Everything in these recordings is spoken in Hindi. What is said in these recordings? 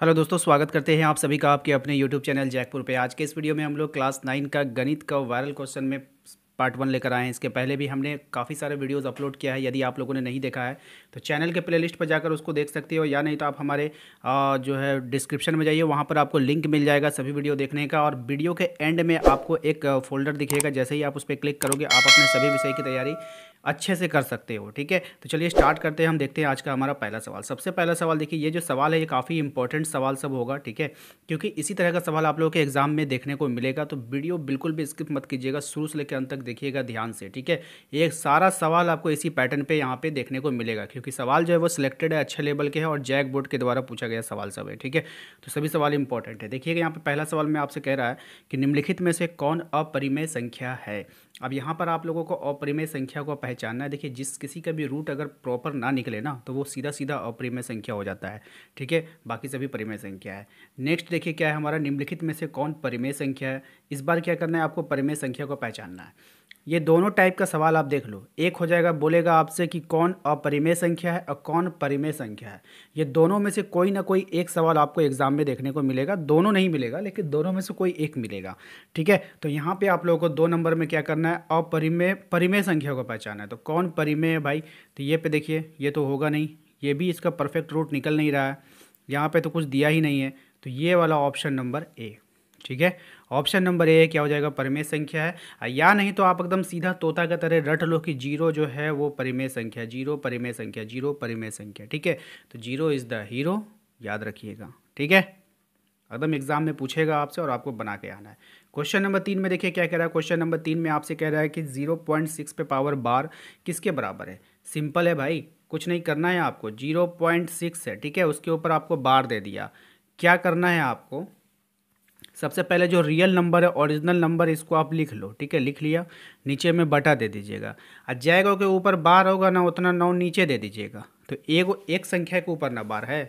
हेलो दोस्तों स्वागत करते हैं आप सभी का आपके अपने यूट्यूब चैनल जयपुर पे आज के इस वीडियो में हम लोग क्लास नाइन का गणित का वायरल क्वेश्चन में पार्ट वन लेकर आए हैं इसके पहले भी हमने काफ़ी सारे वीडियोस अपलोड किया है यदि आप लोगों ने नहीं देखा है तो चैनल के प्लेलिस्ट पर जाकर उसको देख सकते हो या नहीं तो आप हमारे जो है डिस्क्रिप्शन में जाइए वहाँ पर आपको लिंक मिल जाएगा सभी वीडियो देखने का और वीडियो के एंड में आपको एक फोल्डर दिखेगा जैसे ही आप उस पर क्लिक करोगे आप अपने सभी विषय की तैयारी अच्छे से कर सकते हो ठीक है तो चलिए स्टार्ट करते हैं हम देखते हैं आज का हमारा पहला सवाल सबसे पहला सवाल देखिए ये जो सवाल है ये काफ़ी इंपॉर्टेंट सवाल सब होगा ठीक है क्योंकि इसी तरह का सवाल आप लोगों के एग्जाम में देखने को मिलेगा तो वीडियो बिल्कुल भी स्किप मत कीजिएगा शुरू से लेकर अंत तक देखिएगा ध्यान से ठीक है ये सारा सवाल आपको इसी पैटर्न पर यहाँ पर देखने को मिलेगा क्योंकि सवाल जो है वो सिलेक्टेड है अच्छे लेवल के हैं और जैक बोर्ड के द्वारा पूछा गया सवाल सब है ठीक है तो सभी सवाल इंपॉर्टेंट है देखिएगा यहाँ पर पहला सवाल मैं आपसे कह रहा है कि निम्नलिखित में से कौन अपरिमय संख्या है अब यहाँ पर आप लोगों को अपरिमय संख्या को पहचान पहचानना है देखिए जिस किसी का भी रूट अगर प्रॉपर ना निकले ना तो वो सीधा सीधा अपरिमय संख्या हो जाता है ठीक है बाकी सभी परिमय संख्या है नेक्स्ट देखिए क्या है हमारा निम्नलिखित में से कौन परिमय संख्या है इस बार क्या करना है आपको परिमय संख्या को पहचानना है ये दोनों टाइप का सवाल आप देख लो एक हो जाएगा बोलेगा आपसे कि कौन अपरिमेय संख्या है और कौन परिमेय संख्या है ये दोनों में से कोई ना कोई एक सवाल आपको एग्जाम में देखने को मिलेगा दोनों नहीं मिलेगा लेकिन दोनों में से कोई एक मिलेगा ठीक है तो यहाँ पे आप लोगों को दो नंबर में क्या करना है अपरिमेय परिमेय संख्या को पहचाना है तो कौन परिमेय है भाई तो ये पे देखिए ये तो होगा नहीं ये भी इसका परफेक्ट रूट निकल नहीं रहा है यहाँ पर तो कुछ दिया ही नहीं है तो ये वाला ऑप्शन नंबर ए ठीक है ऑप्शन नंबर ए क्या हो जाएगा परिमेय संख्या है या नहीं तो आप एकदम सीधा तोता का तरह रट लो कि जीरो जो है वो परिमेय संख्या जीरो परिमेय संख्या जीरो परिमेय संख्या ठीक है तो जीरो इज़ द हीरो याद रखिएगा ठीक है एकदम एग्जाम में पूछेगा आपसे और आपको बना के आना है क्वेश्चन नंबर तीन में देखिए क्या कह रहा है क्वेश्चन नंबर तीन में आपसे कह रहा है कि जीरो पॉइंट सिक्स पे पावर बार किसके बराबर है सिंपल है भाई कुछ नहीं करना है आपको जीरो पॉइंट सिक्स है ठीक है उसके ऊपर आपको बार दे दिया क्या करना है आपको सबसे पहले जो रियल नंबर है ओरिजिनल नंबर इसको आप लिख लो ठीक है लिख लिया नीचे में बटा दे दीजिएगा और जयगो के ऊपर बार होगा ना उतना नौ नीचे दे दीजिएगा तो एगो एक संख्या के ऊपर ना बार है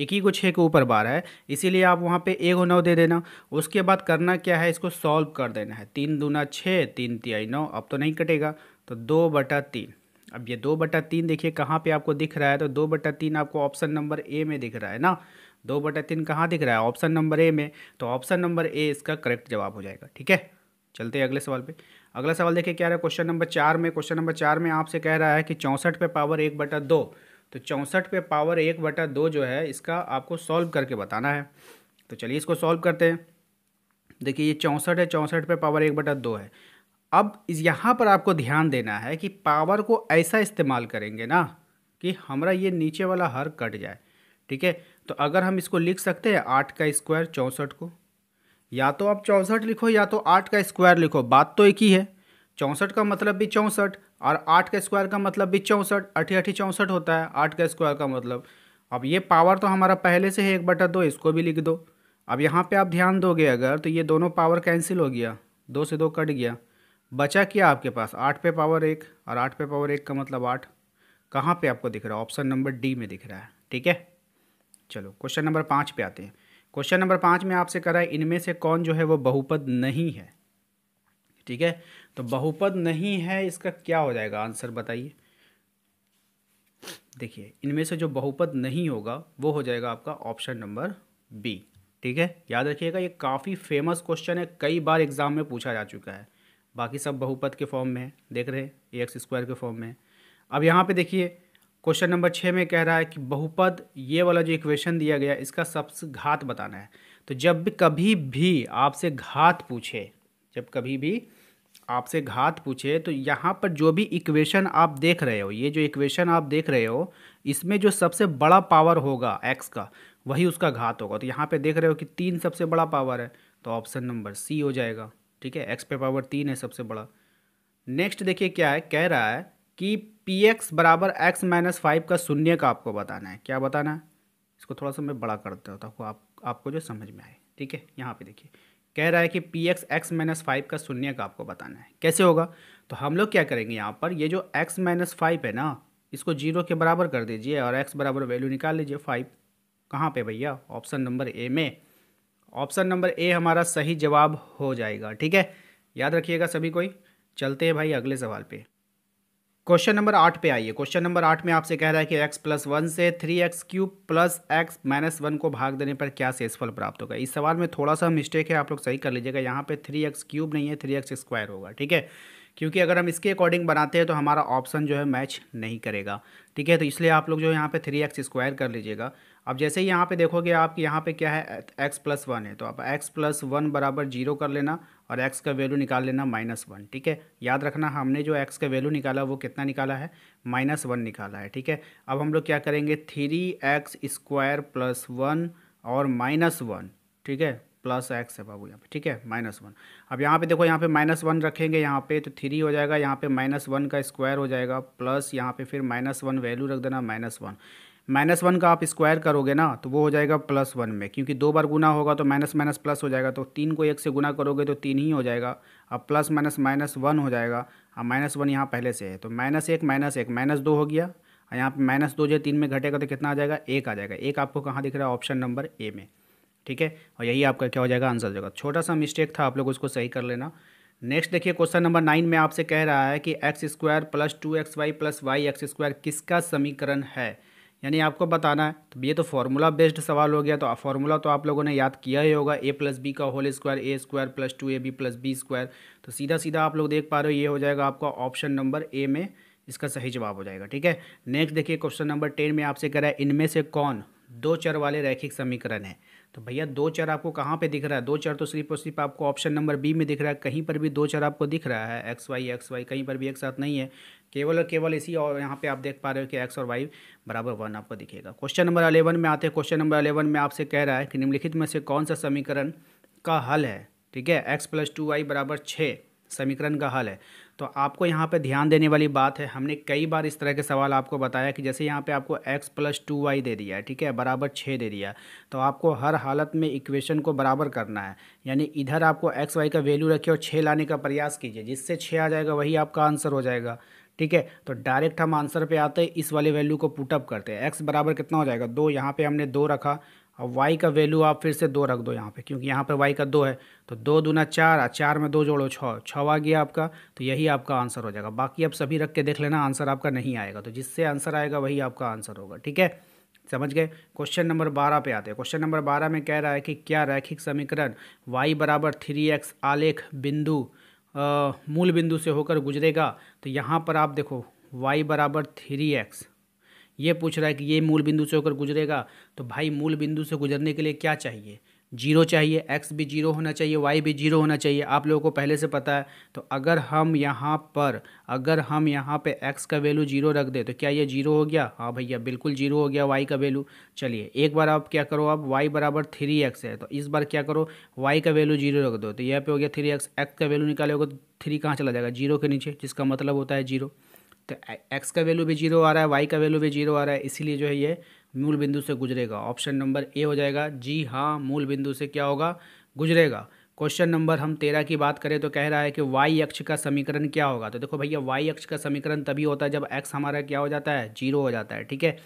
एक ही को छः के ऊपर बार है इसीलिए आप वहाँ पे एक नौ दे देना उसके बाद करना क्या है इसको सॉल्व कर देना है तीन दूना छः तीन तिहाई नौ अब तो नहीं कटेगा तो दो बटा तीन अब ये दो बटा तीन देखिए कहाँ पे आपको दिख रहा है तो दो बटा तीन आपको ऑप्शन नंबर ए में दिख रहा है ना दो बटा तीन कहाँ दिख रहा है ऑप्शन नंबर ए में तो ऑप्शन नंबर ए इसका करेक्ट जवाब हो जाएगा ठीक है चलते हैं अगले सवाल पे अगला सवाल देखिए क्या है क्वेश्चन नंबर चार में क्वेश्चन नंबर चार में आपसे कह रहा है कि चौंसठ पे पावर एक बटा दो तो चौंसठ पे पावर एक बटा दो जो है इसका आपको सॉल्व करके बताना है तो चलिए इसको सॉल्व करते हैं देखिए ये चौंसठ है चौंसठ पे पावर एक बटा दो है अब यहाँ पर आपको ध्यान देना है कि पावर को ऐसा इस्तेमाल करेंगे ना कि हमारा ये नीचे वाला हर कट जाए ठीक है तो अगर हम इसको लिख सकते हैं आठ का स्क्वायर चौंसठ को या तो आप चौंसठ लिखो या तो आठ का स्क्वायर लिखो बात तो एक ही है चौंसठ का मतलब भी चौंसठ और आठ का स्क्वायर का मतलब भी चौंसठ अठी अठी चौंसठ होता है आठ का स्क्वायर का मतलब अब ये पावर तो हमारा पहले से है एक बटा दो इसको भी लिख दो अब यहाँ पे आप ध्यान दोगे अगर तो ये दोनों पावर कैंसिल हो गया दो से दो कट गया बचा क्या आपके पास आठ पे पावर एक और आठ पे पावर एक का मतलब आठ कहाँ पर आपको दिख रहा है ऑप्शन नंबर डी में दिख रहा है ठीक है चलो क्वेश्चन नंबर पाँच पे आते हैं क्वेश्चन नंबर पाँच में आपसे कह रहा है इनमें से कौन जो है वो बहुपद नहीं है ठीक है तो बहुपद नहीं है इसका क्या हो जाएगा आंसर बताइए देखिए इनमें से जो बहुपद नहीं होगा वो हो जाएगा आपका ऑप्शन नंबर बी ठीक है याद रखिएगा ये काफ़ी फेमस क्वेश्चन है कई बार एग्जाम में पूछा जा चुका है बाकी सब बहुपद के फॉर्म में है देख रहे हैं ए एक्स स्क्वायर के फॉर्म में है अब यहाँ पे देखिए क्वेश्चन नंबर छः में कह रहा है कि बहुपद ये वाला जो इक्वेशन दिया गया इसका सबसे घात बताना है तो जब भी कभी भी आपसे घात पूछे जब कभी भी आपसे घात पूछे तो यहाँ पर जो भी इक्वेशन आप देख रहे हो ये जो इक्वेशन आप देख रहे हो इसमें जो सबसे बड़ा पावर होगा एक्स का वही उसका घात होगा तो यहाँ पे देख रहे हो कि तीन सबसे बड़ा पावर है तो ऑप्शन नंबर सी हो जाएगा ठीक है एक्स पे पावर तीन है सबसे बड़ा नेक्स्ट देखिए क्या है कह रहा है कि पी एक्स बराबर एक्स माइनस फाइव का शून्य का आपको बताना है क्या बताना है इसको थोड़ा सा मैं बड़ा कर देता हूँ ताकि आप आपको जो समझ में आए ठीक है यहाँ पे देखिए कह रहा है कि P X X minus five का शून्य का आपको बताना है कैसे होगा तो हम लोग क्या करेंगे यहाँ पर ये जो एक्स माइनस फाइव है ना इसको जीरो के बराबर कर दीजिए और एक्स बराबर वैल्यू निकाल लीजिए फाइव कहाँ पर भैया ऑप्शन नंबर ए में ऑप्शन नंबर ए हमारा सही जवाब हो जाएगा ठीक है याद रखिएगा सभी कोई चलते हैं भाई अगले सवाल पर क्वेश्चन नंबर आठ पे आइए क्वेश्चन नंबर आठ में आपसे कह रहा है कि एक्स प्लस वन से three X cube plus X minus one को भाग देने पर क्या शेषफल प्राप्त होगा इस सवाल में थोड़ा सा मिस्टेक है आप लोग सही कर लीजिएगा यहाँ पे थ्री एक्स क्यूब नहीं है थ्री एक्स स्क्वायर होगा ठीक है क्योंकि अगर हम इसके अकॉर्डिंग बनाते हैं तो हमारा ऑप्शन जो है मैच नहीं करेगा ठीक है तो इसलिए आप लोग जो यहाँ पर थ्री एक्स स्क्वायर कर लीजिएगा अब जैसे ही यहाँ पे देखोगे आप यहाँ पे क्या है एक्स प्लस वन है तो आप एक्स प्लस वन बराबर जीरो कर लेना और एक्स का वैल्यू निकाल लेना माइनस वन ठीक है याद रखना हमने जो एक्स का वैल्यू निकाला वो कितना निकाला है माइनस वन निकाला है ठीक है अब हम लोग क्या करेंगे three X square plus one और माइनस वन ठीक है प्लस एक्स है बाबू यहाँ पे ठीक है माइनस वन अब यहाँ पे देखो यहाँ पे माइनस वन रखेंगे यहाँ पे तो थ्री हो जाएगा यहाँ पे माइनस वन का स्क्वायर हो जाएगा प्लस यहाँ पे फिर माइनस वन वैल्यू रख देना माइनस वन माइनस वन का आप स्क्वायर करोगे ना तो वो हो जाएगा प्लस वन में क्योंकि दो बार गुना होगा तो माइनस माइनस प्लस हो जाएगा तो तीन को एक से गुना करोगे तो तीन ही हो जाएगा अब प्लस माइनस माइनस वन हो जाएगा अब माइनस वन यहाँ पहले से है तो माइनस एक माइनस एक माइनस दो हो गया और यहाँ पर माइनस दो जो तीन में घटेगा तो कितना आ जाएगा एक आ जाएगा एक आपको कहाँ दिख रहा है ऑप्शन नंबर ए में ठीक है और यही आपका क्या हो जाएगा आंसर हो जाएगा छोटा सा मिस्टेक था आप लोग उसको सही कर लेना नेक्स्ट देखिए क्वेश्चन नंबर नाइन में आपसे कह रहा है कि X square plus two X Y plus Y X square किसका समीकरण है यानी आपको बताना है तो ये तो फार्मूला बेस्ड सवाल हो गया तो फार्मूला तो आप लोगों ने याद किया ही होगा ए प्लस बी का whole square A square plus two A B plus B square तो सीधा सीधा आप लोग देख पा रहे हो ये हो जाएगा आपका ऑप्शन नंबर ए में इसका सही जवाब हो जाएगा ठीक है नेक्स्ट देखिए क्वेश्चन नंबर टेन में आपसे कह रहा है इनमें से कौन दो चर वाले रैखिक समीकरण है तो भैया दो चर आपको कहाँ पे दिख रहा है दो चर तो सिर्फ और सिर्फ आपको ऑप्शन नंबर बी में दिख रहा है कहीं पर भी दो चर आपको दिख रहा है एक्स वाई एक्स वाई कहीं पर भी एक साथ नहीं है केवल और केवल इसी और यहाँ पे आप देख पा रहे हो कि एक्स और वाई बराबर वन आपको दिखेगा क्वेश्चन नंबर अलेवन में आते हैं क्वेश्चन नंबर अलेवन में आपसे कह रहा है कि निम्नलिखित में से कौन सा समीकरण का हल है ठीक है एक्स प्लस टू वाई बराबर छः समीकरण का हल है तो आपको यहाँ पे ध्यान देने वाली बात है हमने कई बार इस तरह के सवाल आपको बताया कि जैसे यहाँ पे आपको x प्लस टू वाई दे दिया है ठीक है बराबर छः दे दिया तो आपको हर हालत में इक्वेशन को बराबर करना है यानी इधर आपको एक्स वाई का वैल्यू रखिए और छः लाने का प्रयास कीजिए जिससे छः आ जाएगा वही आपका आंसर हो जाएगा ठीक है तो डायरेक्ट हम आंसर पे आते हैं इस वाले वैल्यू को पुटअप करते हैं एक्स बराबर कितना हो जाएगा दो यहाँ पे हमने दो रखा अब वाई का वैल्यू आप फिर से दो रख दो यहाँ पे क्योंकि यहाँ पे वाई का दो है तो दो दूना चार चार में दो जोड़ो छः छः आ गया आपका तो यही आपका आंसर हो जाएगा बाकी आप सभी रख के देख लेना आंसर आपका नहीं आएगा तो जिससे आंसर आएगा वही आपका आंसर होगा ठीक है समझ गए क्वेश्चन नंबर बारह पे आते हैं क्वेश्चन नंबर बारह में कह रहा है कि क्या रैखिक समीकरण वाई बराबर थ्री एक्स आलेख बिंदु मूल बिंदु से होकर गुजरेगा तो यहाँ पर आप देखो y बराबर थ्री एक्स ये पूछ रहा है कि ये मूल बिंदु से होकर गुजरेगा तो भाई मूल बिंदु से गुजरने के लिए क्या चाहिए जीरो चाहिए एक्स भी जीरो होना चाहिए वाई भी जीरो होना चाहिए आप लोगों को पहले से पता है तो अगर हम यहाँ पर अगर हम यहाँ पे एक्स का वैल्यू जीरो रख दे तो क्या ये जीरो हो गया हाँ भैया बिल्कुल जीरो हो गया वाई का वैल्यू चलिए एक बार आप क्या करो आप वाई बराबर थ्री एक्स है तो इस बार क्या करो वाई का वैल्यू जीरो रख दो तो यहाँ पे हो गया थ्री एक्स एक्स का वैल्यू निकालोगे तो थ्री कहाँ चला जाएगा जीरो के नीचे जिसका मतलब होता है जीरो तो एक्स का वैल्यू भी जीरो आ रहा है वाई का वैल्यू भी जीरो आ रहा है इसीलिए जो है ये मूल बिंदु से गुजरेगा ऑप्शन नंबर ए हो जाएगा जी हाँ मूल बिंदु से क्या होगा गुजरेगा क्वेश्चन नंबर हम तेरह की बात करें तो कह रहा है कि वाई अक्ष का समीकरण क्या होगा तो देखो भैया वाई अक्ष का समीकरण तभी होता है जब एक्स हमारा क्या हो जाता है जीरो हो जाता है ठीक है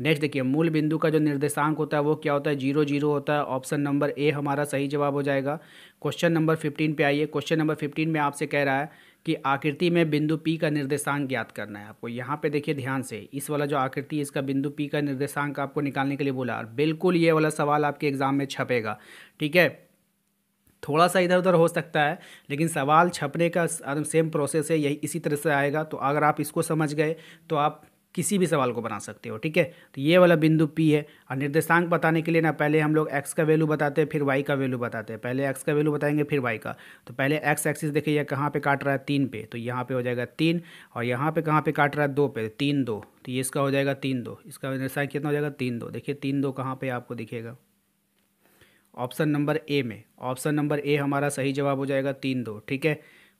नेक्स्ट देखिए मूल बिंदु का जो निर्देशांक होता है वो क्या होता है जीरो जीरो होता है ऑप्शन नंबर ए हमारा सही जवाब हो जाएगा क्वेश्चन नंबर फिफ्टीन पे आइए क्वेश्चन नंबर फिफ्टीन में आपसे कह रहा है कि आकृति में बिंदु पी का निर्देशांक ज्ञात करना है आपको यहाँ पे देखिए ध्यान से इस वाला जो आकृति है इसका बिंदु पी का निर्देशांक आपको निकालने के लिए बोला और बिल्कुल ये वाला सवाल आपके एग्ज़ाम में छपेगा ठीक है थोड़ा सा इधर उधर हो सकता है लेकिन सवाल छपने का सेम प्रोसेस है यही इसी तरह से आएगा तो अगर आप इसको समझ गए तो आप किसी भी सवाल को बना सकते हो ठीक है तो ये वाला बिंदु पी है और निर्देशांक बताने के लिए ना पहले हम लोग एक्स का वैल्यू बताते हैं फिर वाई का वैल्यू बताते हैं पहले एक्स का वैल्यू बताएंगे फिर वाई का तो पहले एक्स एक्सिस देखिए यह कहाँ पर काट रहा है तीन पे तो यहाँ पे हो जाएगा तीन और यहाँ पे कहाँ पे काट रहा है दो पे तीन दो तो ये इसका हो जाएगा तीन दो इसका निर्देशांक कितना हो जाएगा तीन दो देखिए तीन दो कहाँ पर आपको दिखेगा ऑप्शन नंबर ए में ऑप्शन नंबर ए हमारा सही जवाब हो जाएगा तीन दो ठीक है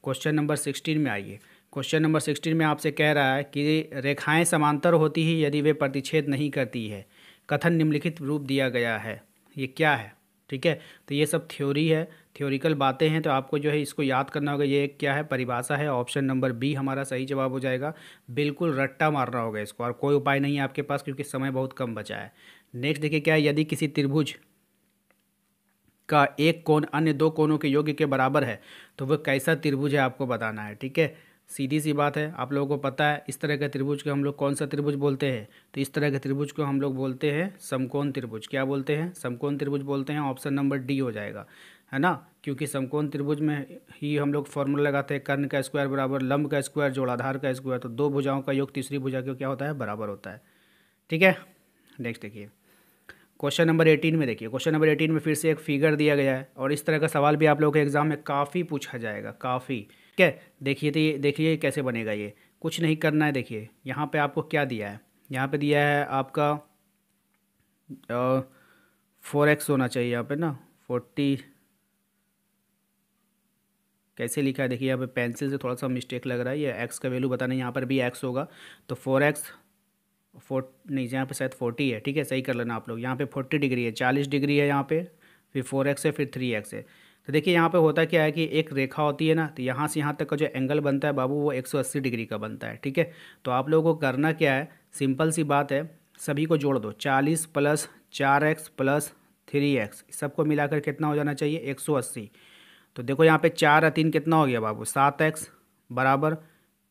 क्वेश्चन नंबर सिक्सटीन में आइए क्वेश्चन नंबर सिक्सटीन में आपसे कह रहा है कि रेखाएं समांतर होती ही यदि वे प्रतिच्छेद नहीं करती है कथन निम्नलिखित रूप दिया गया है ये क्या है ठीक है तो ये सब थ्योरी है थ्योरिकल बातें हैं तो आपको जो है इसको याद करना होगा ये क्या है परिभाषा है ऑप्शन नंबर बी हमारा सही जवाब हो जाएगा बिल्कुल रट्टा मारना होगा इसको और कोई उपाय नहीं है आपके पास क्योंकि समय बहुत कम बचा है नेक्स्ट देखिए क्या है यदि किसी त्रिभुज का एक कोण अन्य दो कोणों के योग्य के बराबर है तो वह कैसा त्रिभुज है आपको बताना है ठीक है सीधी सी बात है आप लोगों को पता है इस तरह के त्रिभुज को हम लोग कौन सा त्रिभुज बोलते हैं तो इस तरह के त्रिभुज को हम लोग बोलते हैं समकोण त्रिभुज क्या बोलते हैं समकोण त्रिभुज बोलते हैं ऑप्शन नंबर डी हो जाएगा है ना क्योंकि समकोण त्रिभुज में ही हम लोग फॉर्मूला लगाते हैं कर्ण का स्क्वायर बराबर लंब का स्क्वायर जोड़ाधार का स्क्वायर तो दो भुजाओं का योग तीसरी भुजा का क्या होता है बराबर होता है ठीक है नेक्स्ट देखिए क्वेश्चन नंबर एटीन में देखिए क्वेश्चन नंबर एटीन में फिर से एक फिगर दिया गया है और इस तरह का सवाल भी आप लोगों के एग्जाम में काफ़ी पूछा जाएगा काफ़ी ठीक है देखिए तो ये देखिए कैसे बनेगा ये कुछ नहीं करना है देखिए यहाँ पे आपको क्या दिया है यहाँ पे दिया है आपका फोर एक्स होना चाहिए यहाँ पे ना फोर्टी कैसे लिखा है देखिए यहाँ पे पेंसिल से थोड़ा सा मिस्टेक लग रहा है ये एक्स का वैल्यू बताना यहाँ पर भी एक्स होगा तो फोर एक्स फोर्ट नहीं यहाँ पे शायद फोर्टी है ठीक है सही कर लेना आप लोग यहाँ पे फोर्टी डिग्री है चालीस डिग्री है यहाँ पे फिर फोर एक्स है फिर थ्री एक्स है तो देखिए यहाँ पे होता क्या है कि एक रेखा होती है ना तो यहाँ से यहाँ तक का जो एंगल बनता है बाबू वो अस्सी डिग्री का बनता है ठीक है तो आप लोगों को करना क्या है सिंपल सी बात है सभी को जोड़ दो चालीस प्लस चार एक्स प्लस थ्री एक्स सबको मिलाकर कितना हो जाना चाहिए एक सौ अस्सी तो देखो यहाँ पे चार तीन कितना हो गया बाबू सात एक्स बराबर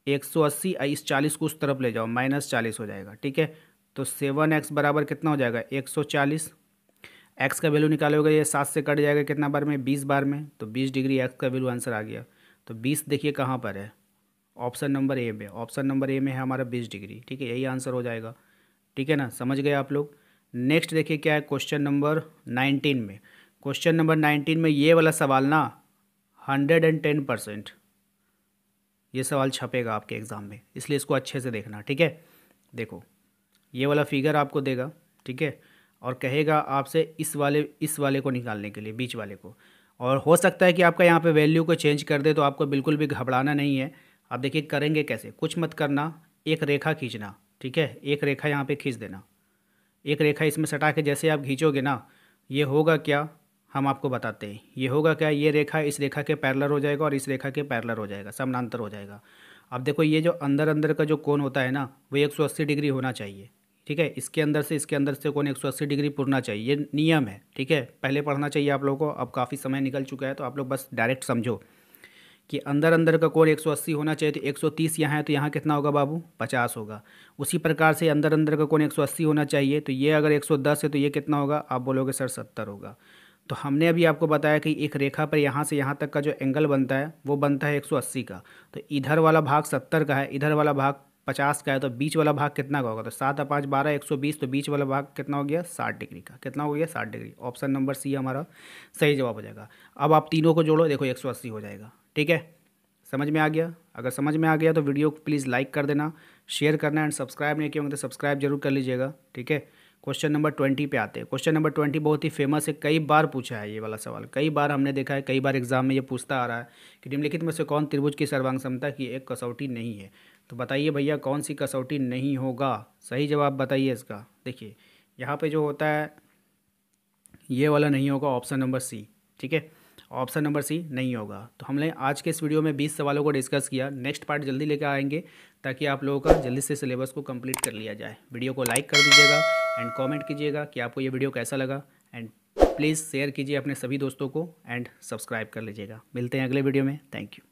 एक सौ अस्सी इस चालीस को उस तरफ ले जाओ माइनस चालीस हो जाएगा ठीक है तो सेवन एक्स बराबर कितना हो जाएगा एक सौ चालीस एक्स का वैल्यू निकालोगे ये सात से कट जाएगा कितना बार में बीस बार में तो बीस डिग्री एक्स का वैल्यू आंसर आ गया तो बीस देखिए कहाँ पर है ऑप्शन नंबर ए में ऑप्शन नंबर ए में है हमारा बीस डिग्री ठीक है यही आंसर हो जाएगा ठीक है ना समझ गए आप लोग नेक्स्ट देखिए क्या है क्वेश्चन नंबर नाइनटीन में क्वेश्चन नंबर नाइनटीन में ये वाला सवाल ना हंड्रेड एंड टेन परसेंट ये सवाल छपेगा आपके एग्ज़ाम में इसलिए इसको अच्छे से देखना ठीक है देखो ये वाला फिगर आपको देगा ठीक है और कहेगा आपसे इस वाले इस वाले को निकालने के लिए बीच वाले को और हो सकता है कि आपका यहाँ पे वैल्यू को चेंज कर दे तो आपको बिल्कुल भी घबराना नहीं है आप देखिए करेंगे कैसे कुछ मत करना एक रेखा खींचना ठीक है एक रेखा यहाँ पर खींच देना एक रेखा इसमें सटा के जैसे आप खींचोगे ना ये होगा क्या हम आपको बताते हैं ये होगा क्या ये रेखा इस रेखा के पैरलर हो जाएगा और इस रेखा के पैरलर हो जाएगा समानांतर हो जाएगा अब देखो ये जो अंदर अंदर का जो कोण होता है ना वो 180 डिग्री होना चाहिए ठीक है इसके अंदर से इसके अंदर से सौ 180 डिग्री पुरना चाहिए ये नियम है ठीक है पहले पढ़ना चाहिए आप लोगों को अब काफ़ी समय निकल चुका है तो आप लोग बस डायरेक्ट समझो कि अंदर अंदर का कोण 180 होना चाहिए तो 130 यहाँ है तो यहाँ कितना होगा बाबू 50 होगा उसी प्रकार से अंदर अंदर का कोण 180 होना चाहिए तो ये अगर 110 है तो ये कितना होगा आप बोलोगे सर 70 होगा तो हमने अभी आपको बताया कि एक रेखा पर यहाँ से यहाँ तक का जो एंगल बनता है वो बनता है 180 का तो इधर वाला भाग 70 का है इधर वाला भाग 50 का है तो बीच वाला भाग कितना का होगा तो सात पाँच बारह एक सौ बीस तो बीच वाला भाग कितना हो गया साठ डिग्री का कितना हो गया साठ डिग्री ऑप्शन नंबर सी हमारा सही जवाब हो जाएगा अब आप तीनों को जोड़ो देखो एक सौ अस्सी हो जाएगा ठीक है समझ में आ गया अगर समझ में आ गया तो वीडियो को प्लीज़ लाइक कर देना शेयर करना एंड सब्सक्राइब नहीं किया होंगे तो सब्सक्राइब जरूर कर लीजिएगा ठीक है क्वेश्चन नंबर ट्वेंटी पे आते हैं क्वेश्चन नंबर ट्वेंटी बहुत ही फेमस है कई बार पूछा है ये वाला सवाल कई बार हमने देखा है कई बार एग्जाम में ये पूछता आ रहा है कि निम्नलिखित में से कौन त्रिभुज की सर्वांग समता की एक कसौटी नहीं है तो बताइए भैया कौन सी कसौटी नहीं होगा सही जवाब बताइए इसका देखिए यहाँ पर जो होता है ये वाला नहीं होगा ऑप्शन नंबर सी ठीक है ऑप्शन नंबर सी नहीं होगा तो हमने आज के इस वीडियो में 20 सवालों को डिस्कस किया नेक्स्ट पार्ट जल्दी लेकर आएंगे ताकि आप लोगों का जल्दी से सिलेबस को कंप्लीट कर लिया जाए वीडियो को लाइक कर दीजिएगा एंड कमेंट कीजिएगा कि आपको ये वीडियो कैसा लगा एंड प्लीज़ शेयर कीजिए अपने सभी दोस्तों को एंड सब्सक्राइब कर लीजिएगा मिलते हैं अगले वीडियो में थैंक यू